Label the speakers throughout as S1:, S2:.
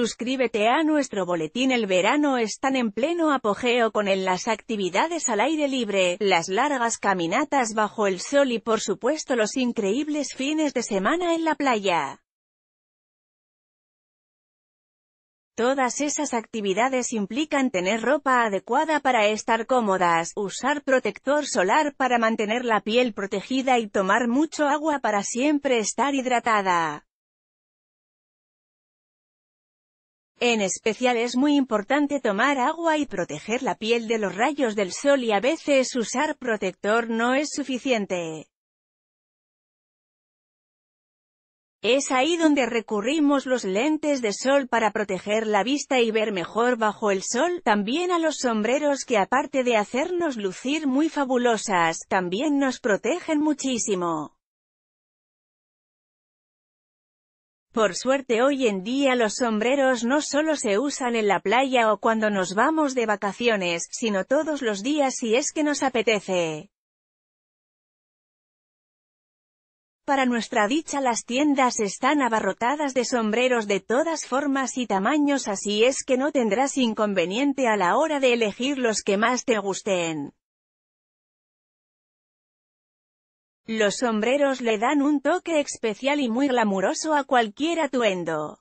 S1: Suscríbete a nuestro boletín El verano están en pleno apogeo con las actividades al aire libre, las largas caminatas bajo el sol y por supuesto los increíbles fines de semana en la playa. Todas esas actividades implican tener ropa adecuada para estar cómodas, usar protector solar para mantener la piel protegida y tomar mucho agua para siempre estar hidratada. En especial es muy importante tomar agua y proteger la piel de los rayos del sol y a veces usar protector no es suficiente. Es ahí donde recurrimos los lentes de sol para proteger la vista y ver mejor bajo el sol, también a los sombreros que aparte de hacernos lucir muy fabulosas, también nos protegen muchísimo. Por suerte hoy en día los sombreros no solo se usan en la playa o cuando nos vamos de vacaciones, sino todos los días si es que nos apetece. Para nuestra dicha las tiendas están abarrotadas de sombreros de todas formas y tamaños así es que no tendrás inconveniente a la hora de elegir los que más te gusten. Los sombreros le dan un toque especial y muy glamuroso a cualquier atuendo.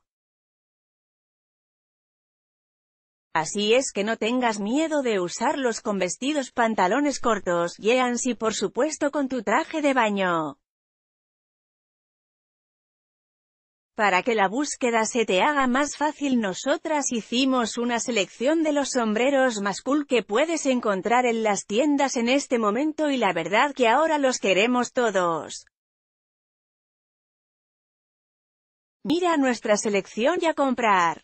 S1: Así es que no tengas miedo de usarlos con vestidos pantalones cortos, jeans y por supuesto con tu traje de baño. Para que la búsqueda se te haga más fácil nosotras hicimos una selección de los sombreros más cool que puedes encontrar en las tiendas en este momento y la verdad que ahora los queremos todos. Mira nuestra selección y a comprar.